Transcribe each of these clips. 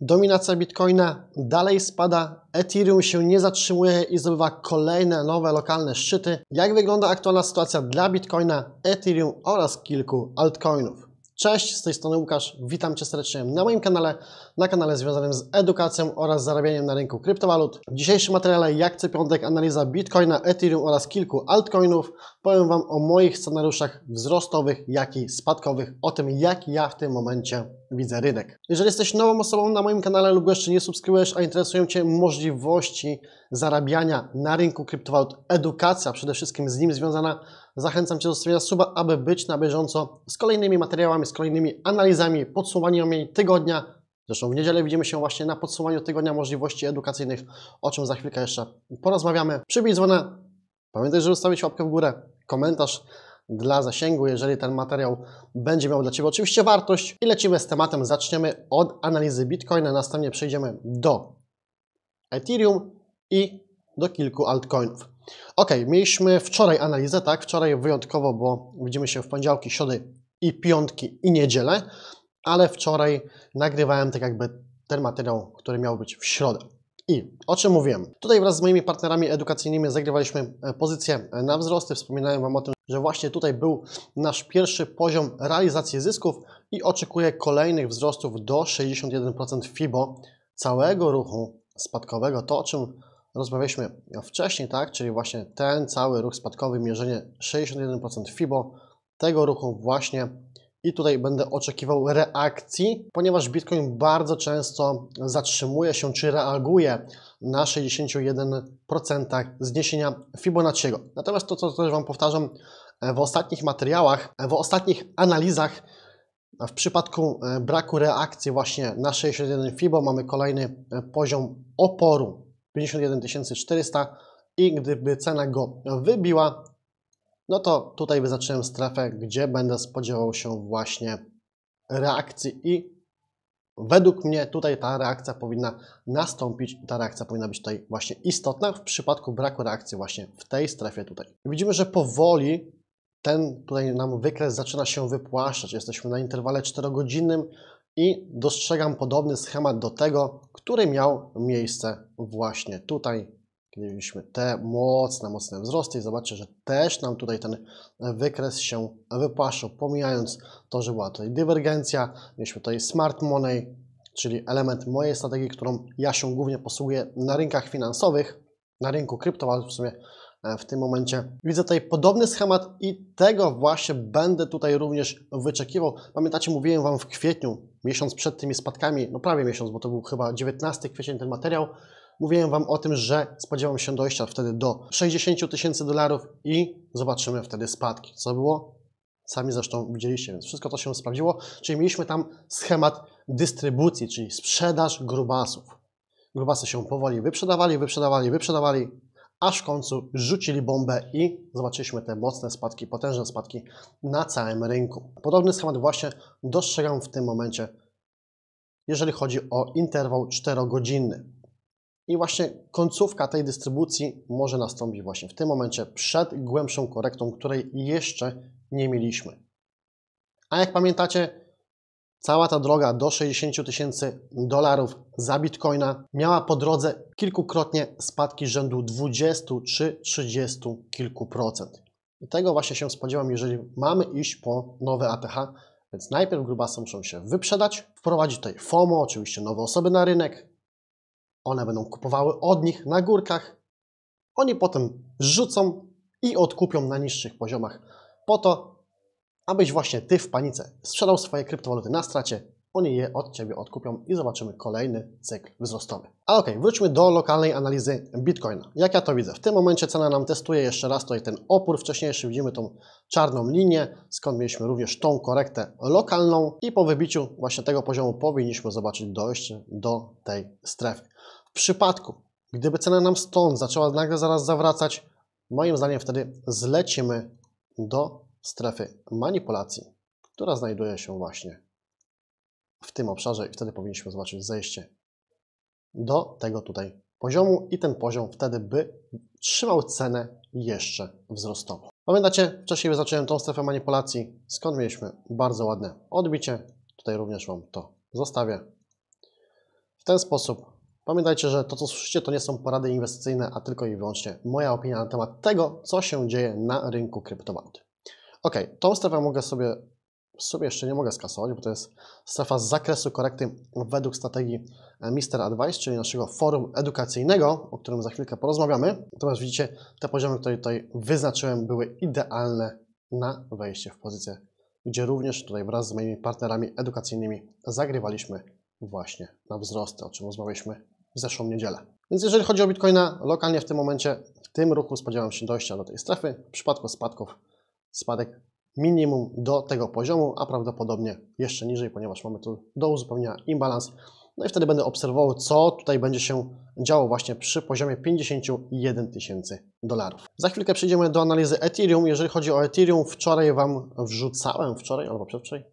Dominacja Bitcoina dalej spada, Ethereum się nie zatrzymuje i zdobywa kolejne nowe lokalne szczyty. Jak wygląda aktualna sytuacja dla Bitcoina, Ethereum oraz kilku altcoinów? Cześć, z tej strony Łukasz, witam Cię serdecznie na moim kanale, na kanale związanym z edukacją oraz zarabianiem na rynku kryptowalut. W dzisiejszym materiale jak co piątek analiza Bitcoina, Ethereum oraz kilku altcoinów. Powiem Wam o moich scenariuszach wzrostowych, jak i spadkowych, o tym jak ja w tym momencie widzę rynek. Jeżeli jesteś nową osobą na moim kanale lub jeszcze nie subskrybujesz, a interesują Cię możliwości zarabiania na rynku kryptowalut, edukacja przede wszystkim z nim związana, Zachęcam Cię do zostawienia suba, aby być na bieżąco z kolejnymi materiałami, z kolejnymi analizami, podsumowaniami tygodnia. Zresztą w niedzielę widzimy się właśnie na podsumowaniu tygodnia możliwości edukacyjnych, o czym za chwilkę jeszcze porozmawiamy. Przybij dzwona. Pamiętaj, żeby zostawić łapkę w górę, komentarz dla zasięgu, jeżeli ten materiał będzie miał dla Ciebie oczywiście wartość. I lecimy z tematem. Zaczniemy od analizy Bitcoina, następnie przejdziemy do Ethereum i do kilku altcoinów. Ok, mieliśmy wczoraj analizę, tak? Wczoraj wyjątkowo, bo widzimy się w poniedziałki, środy i piątki i niedzielę, ale wczoraj nagrywałem tak jakby ten materiał, który miał być w środę. I o czym mówiłem? Tutaj wraz z moimi partnerami edukacyjnymi zagrywaliśmy e, pozycję e, na wzrosty. Wspominałem Wam o tym, że właśnie tutaj był nasz pierwszy poziom realizacji zysków i oczekuję kolejnych wzrostów do 61% FIBO całego ruchu spadkowego. To, o czym rozmawialiśmy wcześniej, tak? czyli właśnie ten cały ruch spadkowy, mierzenie 61% FIBO, tego ruchu właśnie i tutaj będę oczekiwał reakcji, ponieważ Bitcoin bardzo często zatrzymuje się czy reaguje na 61% zniesienia Fibonacciego. Natomiast to, co też Wam powtarzam e, w ostatnich materiałach, e, w ostatnich analizach, e, w przypadku braku reakcji właśnie na 61 FIBO mamy kolejny poziom oporu. 51 400 i gdyby cena go wybiła, no to tutaj wyznaczyłem strefę, gdzie będę spodziewał się właśnie reakcji i według mnie tutaj ta reakcja powinna nastąpić ta reakcja powinna być tutaj właśnie istotna w przypadku braku reakcji właśnie w tej strefie tutaj. Widzimy, że powoli ten tutaj nam wykres zaczyna się wypłaszczać. Jesteśmy na interwale 4-godzinnym, i dostrzegam podobny schemat do tego, który miał miejsce właśnie tutaj, kiedy mieliśmy te mocne, mocne wzrosty i zobaczę, że też nam tutaj ten wykres się wypłaszczył, pomijając to, że była tutaj dywergencja, mieliśmy tutaj smart money, czyli element mojej strategii, którą ja się głównie posługuję na rynkach finansowych, na rynku kryptowalut w sumie E, w tym momencie. Widzę tutaj podobny schemat i tego właśnie będę tutaj również wyczekiwał. Pamiętacie, mówiłem Wam w kwietniu, miesiąc przed tymi spadkami, no prawie miesiąc, bo to był chyba 19 kwiecień ten materiał, Mówiłem Wam o tym, że spodziewam się dojścia wtedy do 60 tysięcy dolarów i zobaczymy wtedy spadki. Co było? Sami zresztą widzieliście, więc wszystko to się sprawdziło. Czyli mieliśmy tam schemat dystrybucji, czyli sprzedaż grubasów. Grubasy się powoli wyprzedawali, wyprzedawali, wyprzedawali, aż w końcu rzucili bombę i zobaczyliśmy te mocne spadki, potężne spadki na całym rynku. Podobny schemat właśnie dostrzegam w tym momencie, jeżeli chodzi o interwał 4-godzinny. I właśnie końcówka tej dystrybucji może nastąpić właśnie w tym momencie przed głębszą korektą, której jeszcze nie mieliśmy. A jak pamiętacie, Cała ta droga do 60 tysięcy dolarów za bitcoina miała po drodze kilkukrotnie spadki rzędu 20 czy 30 kilku procent. I tego właśnie się spodziewam, jeżeli mamy iść po nowe APH, więc najpierw grubasy muszą się wyprzedać, wprowadzić tutaj FOMO, oczywiście nowe osoby na rynek, one będą kupowały od nich na górkach, oni potem rzucą i odkupią na niższych poziomach po to, abyś właśnie Ty w panice sprzedał swoje kryptowaluty na stracie, oni je od Ciebie odkupią i zobaczymy kolejny cykl wzrostowy. A ok, wróćmy do lokalnej analizy Bitcoina. Jak ja to widzę? W tym momencie cena nam testuje jeszcze raz tutaj ten opór wcześniejszy, widzimy tą czarną linię, skąd mieliśmy również tą korektę lokalną i po wybiciu właśnie tego poziomu powinniśmy zobaczyć dojście do tej strefy. W przypadku, gdyby cena nam stąd zaczęła nagle zaraz zawracać, moim zdaniem wtedy zlecimy do strefy manipulacji, która znajduje się właśnie w tym obszarze i wtedy powinniśmy zobaczyć zejście do tego tutaj poziomu i ten poziom wtedy by trzymał cenę jeszcze wzrostową. Pamiętacie, wcześniej wyznaczyłem tą strefę manipulacji, skąd mieliśmy bardzo ładne odbicie. Tutaj również Wam to zostawię. W ten sposób pamiętajcie, że to co słyszycie to nie są porady inwestycyjne, a tylko i wyłącznie moja opinia na temat tego, co się dzieje na rynku kryptowalut. Ok, tą strefę mogę sobie, sobie jeszcze nie mogę skasować, bo to jest strefa z zakresu korekty według strategii e, Mister Advice, czyli naszego forum edukacyjnego, o którym za chwilkę porozmawiamy. Natomiast widzicie, te poziomy, które tutaj wyznaczyłem, były idealne na wejście w pozycję, gdzie również tutaj wraz z moimi partnerami edukacyjnymi zagrywaliśmy właśnie na wzrosty, o czym rozmawialiśmy w zeszłą niedzielę. Więc jeżeli chodzi o Bitcoina, lokalnie w tym momencie, w tym ruchu spodziewam się dojścia do tej strefy. W przypadku spadków spadek minimum do tego poziomu, a prawdopodobnie jeszcze niżej, ponieważ mamy tu do uzupełnienia imbalans. No i wtedy będę obserwował, co tutaj będzie się działo właśnie przy poziomie 51 tysięcy dolarów. Za chwilkę przejdziemy do analizy Ethereum. Jeżeli chodzi o Ethereum, wczoraj Wam wrzucałem, wczoraj albo przedwczoraj,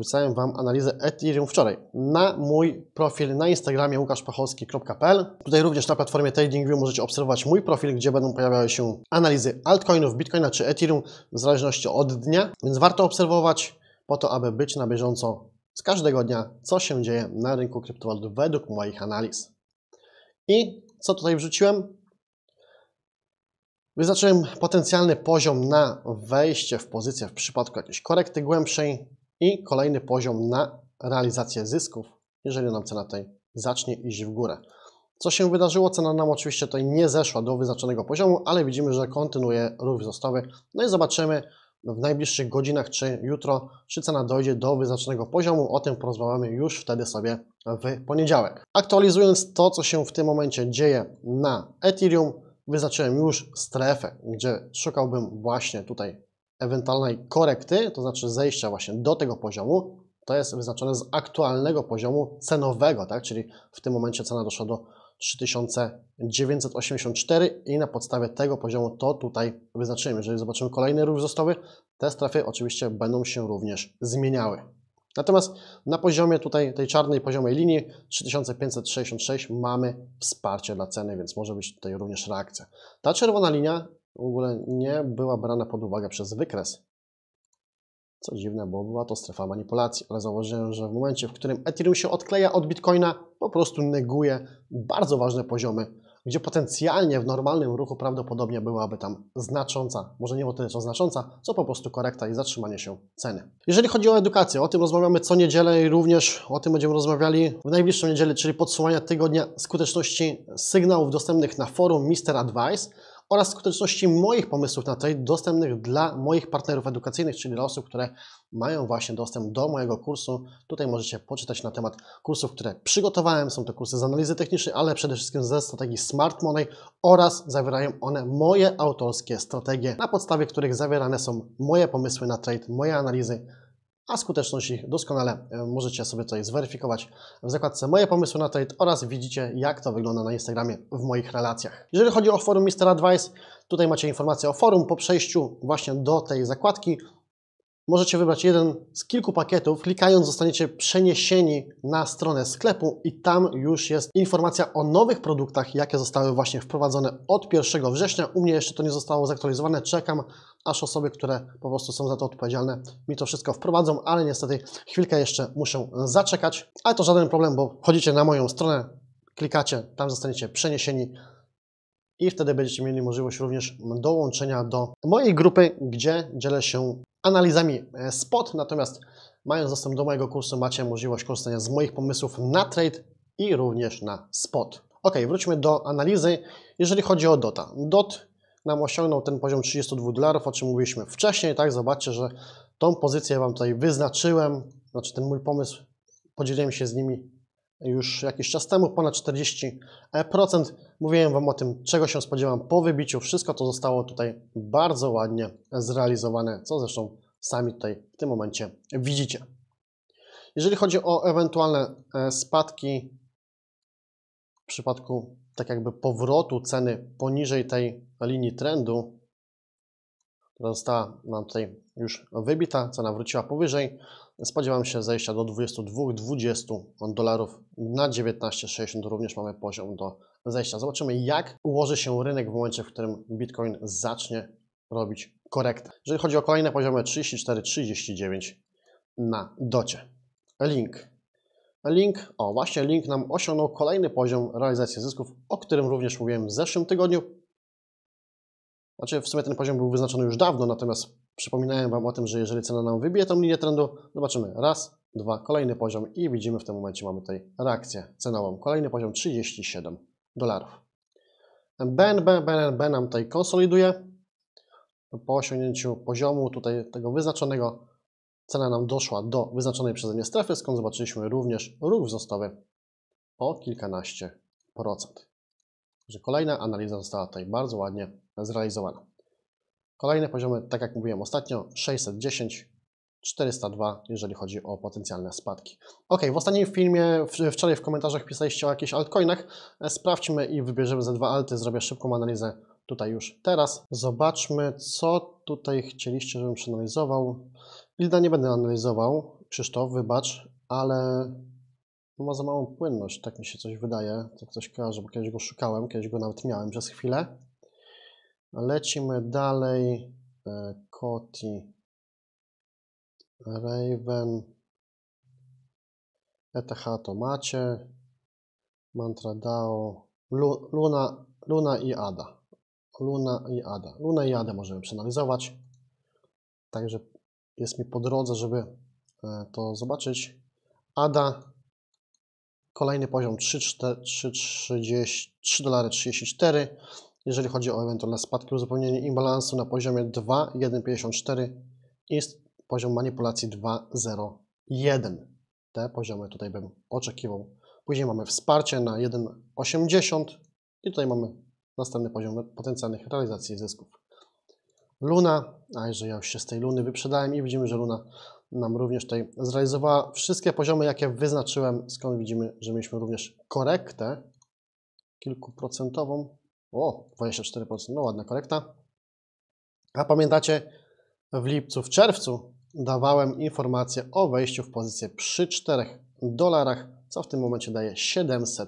wrzucałem Wam analizę Ethereum wczoraj na mój profil na Instagramie łukaszpachowski.pl. Tutaj również na platformie TradingView możecie obserwować mój profil, gdzie będą pojawiały się analizy altcoinów, bitcoina czy Ethereum w zależności od dnia, więc warto obserwować po to, aby być na bieżąco z każdego dnia, co się dzieje na rynku kryptowalut według moich analiz. I co tutaj wrzuciłem? Wyznaczyłem potencjalny poziom na wejście w pozycję w przypadku jakiejś korekty głębszej, i kolejny poziom na realizację zysków, jeżeli nam cena tej zacznie iść w górę. Co się wydarzyło? Cena nam oczywiście tutaj nie zeszła do wyznaczonego poziomu, ale widzimy, że kontynuuje ruch wzrostowy. No i zobaczymy w najbliższych godzinach czy jutro, czy cena dojdzie do wyznaczonego poziomu. O tym porozmawiamy już wtedy sobie w poniedziałek. Aktualizując to, co się w tym momencie dzieje na Ethereum, wyznaczyłem już strefę, gdzie szukałbym właśnie tutaj ewentualnej korekty, to znaczy zejścia właśnie do tego poziomu, to jest wyznaczone z aktualnego poziomu cenowego, tak? czyli w tym momencie cena doszła do 3984 i na podstawie tego poziomu to tutaj wyznaczymy. Jeżeli zobaczymy kolejny ruch wzrostowy, te strefy oczywiście będą się również zmieniały. Natomiast na poziomie tutaj tej czarnej poziomej linii 3566 mamy wsparcie dla ceny, więc może być tutaj również reakcja. Ta czerwona linia w ogóle nie była brana pod uwagę przez wykres. Co dziwne, bo była to strefa manipulacji, ale zauważyłem, że w momencie, w którym Ethereum się odkleja od Bitcoina, po prostu neguje bardzo ważne poziomy, gdzie potencjalnie w normalnym ruchu prawdopodobnie byłaby tam znacząca, może nie o tyle co znacząca, co po prostu korekta i zatrzymanie się ceny. Jeżeli chodzi o edukację, o tym rozmawiamy co niedzielę i również o tym będziemy rozmawiali w najbliższą niedzielę, czyli podsumowania tygodnia skuteczności sygnałów dostępnych na forum Mister Advice oraz skuteczności moich pomysłów na treść dostępnych dla moich partnerów edukacyjnych, czyli dla osób, które mają właśnie dostęp do mojego kursu. Tutaj możecie poczytać na temat kursów, które przygotowałem. Są to kursy z analizy technicznej, ale przede wszystkim ze strategii Smart Money oraz zawierają one moje autorskie strategie, na podstawie których zawierane są moje pomysły na trade, moje analizy, a skuteczność ich doskonale e, możecie sobie tutaj zweryfikować w zakładce Moje pomysły na trade oraz widzicie, jak to wygląda na Instagramie w moich relacjach. Jeżeli chodzi o forum Mr. Advice, tutaj macie informację o forum po przejściu właśnie do tej zakładki. Możecie wybrać jeden z kilku pakietów. Klikając zostaniecie przeniesieni na stronę sklepu i tam już jest informacja o nowych produktach, jakie zostały właśnie wprowadzone od 1 września. U mnie jeszcze to nie zostało zaktualizowane. Czekam, aż osoby, które po prostu są za to odpowiedzialne, mi to wszystko wprowadzą, ale niestety chwilkę jeszcze muszę zaczekać. Ale to żaden problem, bo chodzicie na moją stronę, klikacie, tam zostaniecie przeniesieni i wtedy będziecie mieli możliwość również dołączenia do mojej grupy, gdzie dzielę się analizami e, spot, natomiast mając dostęp do mojego kursu macie możliwość korzystania z moich pomysłów na trade i również na spot. Ok, wróćmy do analizy. Jeżeli chodzi o DOTA, DOT nam osiągnął ten poziom 32 dolarów, o czym mówiliśmy wcześniej, tak? Zobaczcie, że tą pozycję Wam tutaj wyznaczyłem, znaczy ten mój pomysł, podzieliłem się z nimi już jakiś czas temu, ponad 40%. E, Mówiłem Wam o tym, czego się spodziewam po wybiciu. Wszystko to zostało tutaj bardzo ładnie zrealizowane, co zresztą sami tutaj w tym momencie widzicie. Jeżeli chodzi o ewentualne e, spadki w przypadku tak jakby powrotu ceny poniżej tej linii trendu, która została nam tutaj już wybita, cena wróciła powyżej, Spodziewam się zejścia do 22-20 dolarów na 19,60 również mamy poziom do zejścia. Zobaczymy jak ułoży się rynek w momencie, w którym Bitcoin zacznie robić korektę. Jeżeli chodzi o kolejne poziomy 34-39 na docie. Link. Link, o właśnie link nam osiągnął kolejny poziom realizacji zysków, o którym również mówiłem w zeszłym tygodniu. Znaczy, w sumie ten poziom był wyznaczony już dawno, natomiast przypominałem Wam o tym, że jeżeli cena nam wybije tą linię trendu, zobaczymy raz, dwa, kolejny poziom i widzimy w tym momencie mamy tutaj reakcję cenową. Kolejny poziom 37 dolarów. BNB, BNB nam tutaj konsoliduje. Po osiągnięciu poziomu tutaj tego wyznaczonego cena nam doszła do wyznaczonej przeze mnie strefy, skąd zobaczyliśmy również ruch wzrostowy o kilkanaście procent. Także kolejna analiza została tutaj bardzo ładnie zrealizowano. Kolejne poziomy, tak jak mówiłem ostatnio, 610, 402, jeżeli chodzi o potencjalne spadki. Ok, w ostatnim filmie, wczoraj w komentarzach pisaliście o jakichś altcoinach. E, sprawdźmy i wybierzemy ze dwa alty, zrobię szybką analizę tutaj już teraz. Zobaczmy, co tutaj chcieliście, żebym przeanalizował. Ilda nie będę analizował, Krzysztof, wybacz, ale no ma za małą płynność, tak mi się coś wydaje, to ktoś kojarzy, bo kiedyś go szukałem, kiedyś go nawet miałem przez chwilę. Lecimy dalej. E, Koti, Raven, ETH to macie, Mantra DAO, Lu, Luna, Luna i Ada. Luna i Ada. Luna i Ada możemy przeanalizować. Także jest mi po drodze, żeby e, to zobaczyć. ADA, kolejny poziom 3,34 3, 3, 3, 3, 3, 3, 3, 3, jeżeli chodzi o ewentualne spadki, uzupełnienie imbalansu na poziomie 2,154 i poziom manipulacji 2,01. Te poziomy tutaj bym oczekiwał. Później mamy wsparcie na 1,80 i tutaj mamy następny poziom potencjalnych realizacji zysków. Luna, a że ja już się z tej Luny wyprzedałem i widzimy, że Luna nam również tutaj zrealizowała wszystkie poziomy, jakie wyznaczyłem, skąd widzimy, że mieliśmy również korektę kilkuprocentową o, 24%, no ładna korekta. A pamiętacie, w lipcu, w czerwcu dawałem informację o wejściu w pozycję przy 4 dolarach, co w tym momencie daje 700%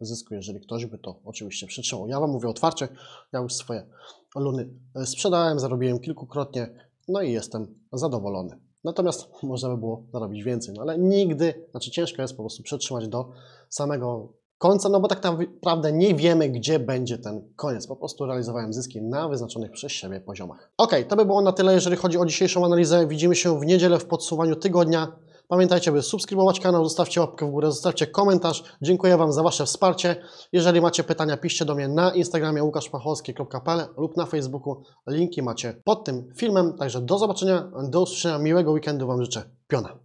zysku, jeżeli ktoś by to oczywiście przytrzymał. Ja Wam mówię otwarcie, ja już swoje luny sprzedałem, zarobiłem kilkukrotnie, no i jestem zadowolony. Natomiast można by było zarobić więcej, no ale nigdy, znaczy ciężko jest po prostu przetrzymać do samego końca, no bo tak naprawdę nie wiemy, gdzie będzie ten koniec. Po prostu realizowałem zyski na wyznaczonych przez siebie poziomach. Ok, to by było na tyle, jeżeli chodzi o dzisiejszą analizę. Widzimy się w niedzielę w podsumowaniu tygodnia. Pamiętajcie, by subskrybować kanał, zostawcie łapkę w górę, zostawcie komentarz. Dziękuję Wam za Wasze wsparcie. Jeżeli macie pytania, piszcie do mnie na Instagramie łukaszpachowski.pl lub na Facebooku. Linki macie pod tym filmem. Także do zobaczenia, do usłyszenia, miłego weekendu Wam życzę. Piona!